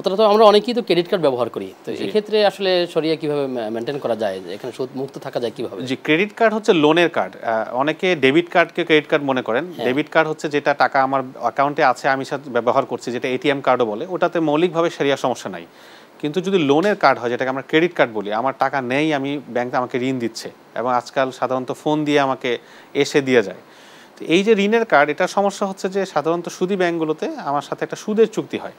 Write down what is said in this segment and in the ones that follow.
তো আমরা অনেকেই তো ক্রেডিট কার্ড ব্যবহার করি তো ক্ষেত্রে আসলে সরিয়ে কিভাবে মেনটেন করা যায় এখানে সুদ মুক্ত থাকা যায় কিভাবে জি ক্রেডিট কার্ড হচ্ছে লোনের কার্ড অনেকে ডেবিট কার্ডকে ক্রেডিট কার্ড মনে করেন ডেবিট হ্যাঁ। কার্ড হচ্ছে যেটা টাকা আমার অ্যাকাউন্টে আছে আমি সাথে ব্যবহার করছি যেটা এটিএম কার্ডও বলে ওটাতে মৌলিকভাবে সেরিয়া সমস্যা নাই কিন্তু যদি লোনের কার্ড হয় যেটাকে আমরা ক্রেডিট কার্ড বলি আমার টাকা নেই আমি ব্যাংক আমাকে ঋণ দিচ্ছে এবং আজকাল সাধারণত ফোন দিয়ে আমাকে এসে দিয়ে যায় তো এই যে ঋণের কার্ড এটা সমস্যা হচ্ছে যে সাধারণত সুদী ব্যাংকগুলোতে আমার সাথে একটা সুদের চুক্তি হয়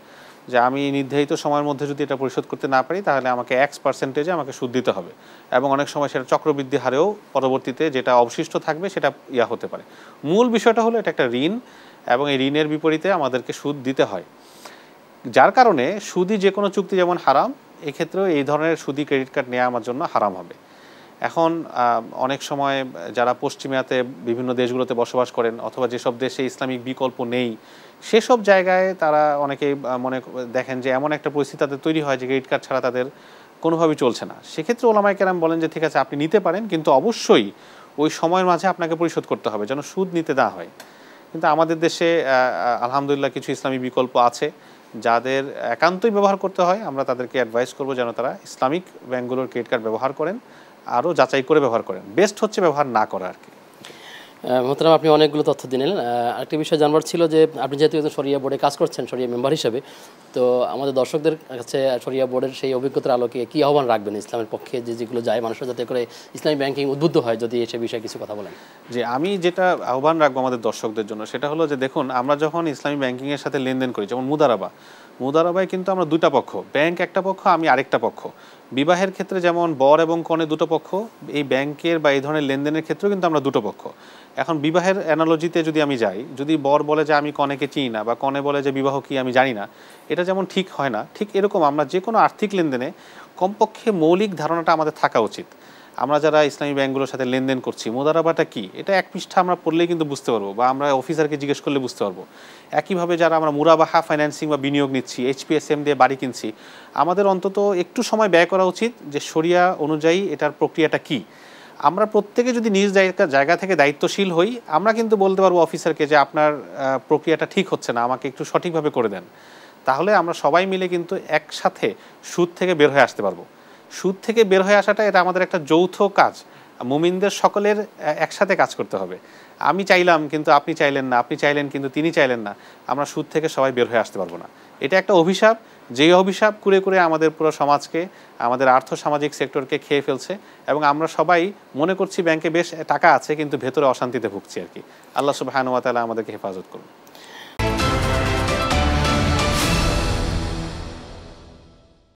যে আমি নির্ধারিত সময়ের মধ্যে যদি এটা পরিশোধ করতে না পারি তাহলে আমাকে এক্স পার্সেন্টেজে আমাকে সুদ দিতে হবে এবং অনেক সময় সেটা চক্রবৃদ্ধি হারেও পরবর্তীতে যেটা অবশিষ্ট থাকবে সেটা ইয়া হতে পারে মূল বিষয়টা হলো এটা একটা ঋণ এবং এই ঋণের বিপরীতে আমাদেরকে সুদ দিতে হয় যার কারণে সুদি যে কোনো চুক্তি যেমন হারাম এক্ষেত্রেও এই ধরনের সুদি ক্রেডিট কার্ড নেওয়া আমার জন্য হারাম হবে এখন অনেক সময় যারা পশ্চিমাতে বিভিন্ন দেশগুলোতে বসবাস করেন অথবা যেসব দেশে ইসলামিক বিকল্প নেই সেসব জায়গায় তারা অনেকেই মনে দেখেন যে এমন একটা পরিস্থিতি তাদের তৈরি হয় যে ক্রেডিট কার্ড ছাড়া তাদের কোনোভাবেই চলছে না সেক্ষেত্রে ওলামাই কেরাম বলেন যে ঠিক আছে আপনি নিতে পারেন কিন্তু অবশ্যই ওই সময়ের মাঝে আপনাকে পরিশোধ করতে হবে যেন সুদ নিতে না হয় কিন্তু আমাদের দেশে আলহামদুলিল্লাহ কিছু ইসলামী বিকল্প আছে যাদের একান্তই ব্যবহার করতে হয় আমরা তাদেরকে অ্যাডভাইস করব যেন তারা ইসলামিক ব্যাঙ্কগুলোর ক্রেডিট কার্ড ব্যবহার করেন আরও যাচাই করে ব্যবহার করেন বেস্ট হচ্ছে ব্যবহার না করা আর কি মোহতারাম আপনি অনেকগুলো তথ্য দিলেন আরেকটি বিষয় জানবার ছিল যে আপনি যেহেতু একজন সরিয়া বোর্ডে কাজ করছেন সরিয়া মেম্বার হিসেবে তো আমাদের দর্শকদের কাছে সরিয়া বোর্ডের সেই অভিজ্ঞতার আলোকে কী আহ্বান রাখবেন ইসলামের পক্ষে যে যেগুলো যায় মানুষের যাতে করে ইসলামী ব্যাংকিং উদ্বুদ্ধ হয় যদি এসে বিষয়ে কিছু কথা বলেন যে আমি যেটা আহ্বান রাখবো আমাদের দর্শকদের জন্য সেটা হলো যে দেখুন আমরা যখন ইসলামী ব্যাংকিংয়ের সাথে লেনদেন করি যেমন মুদারাবা মুদারাবায় কিন্তু আমরা দুটা পক্ষ ব্যাংক একটা পক্ষ আমি আরেকটা পক্ষ বিবাহের ক্ষেত্রে যেমন বর এবং কনে দুটো পক্ষ এই ব্যাংকের বা এই ধরনের লেনদেনের ক্ষেত্রেও কিন্তু আমরা দুটো পক্ষ এখন বিবাহের অ্যানালজিতে যদি আমি যাই যদি বর বলে যে আমি কনেকে চিনি না বা কনে বলে যে বিবাহ কি আমি জানি না এটা যেমন ঠিক হয় না ঠিক এরকম আমরা যে কোনো আর্থিক লেনদেনে কমপক্ষে মৌলিক ধারণাটা আমাদের থাকা উচিত আমরা যারা ইসলামী ব্যাংকগুলোর সাথে লেনদেন করছি মোদারাবাটা কি এটা এক পৃষ্ঠা আমরা পড়লেই কিন্তু বুঝতে পারবো বা আমরা অফিসারকে জিজ্ঞেস করলে বুঝতে পারবো একইভাবে যারা আমরা মুরাবাহা ফাইন্যান্সিং বা বিনিয়োগ নিচ্ছি এইচপিএসএম দিয়ে বাড়ি কিনছি আমাদের অন্তত একটু সময় ব্যয় করা উচিত যে সরিয়া অনুযায়ী এটার প্রক্রিয়াটা কী আমরা প্রত্যেকে যদি নিজ জায়গা থেকে দায়িত্বশীল হই আমরা কিন্তু বলতে পারবো অফিসারকে যে আপনার প্রক্রিয়াটা ঠিক হচ্ছে না আমাকে একটু সঠিকভাবে করে দেন তাহলে আমরা সবাই মিলে কিন্তু একসাথে সুদ থেকে বের হয়ে আসতে পারবো সুদ থেকে বের হয়ে আসাটা এটা আমাদের একটা যৌথ কাজ মুমিনদের সকলের একসাথে কাজ করতে হবে আমি চাইলাম কিন্তু আপনি চাইলেন না আপনি চাইলেন কিন্তু তিনি চাইলেন না আমরা সুদ থেকে সবাই বের হয়ে আসতে পারবো না এটা একটা অভিশাপ যেই অভিশাপ করে করে আমাদের পুরো সমাজকে আমাদের আর্থসামাজিক সেক্টরকে খেয়ে ফেলছে এবং আমরা সবাই মনে করছি ব্যাংকে বেশ টাকা আছে কিন্তু ভেতরে অশান্তিতে ভুগছি আর কি আল্লাহ সুবাহানুয়া তালা আমাদেরকে হেফাজত করুন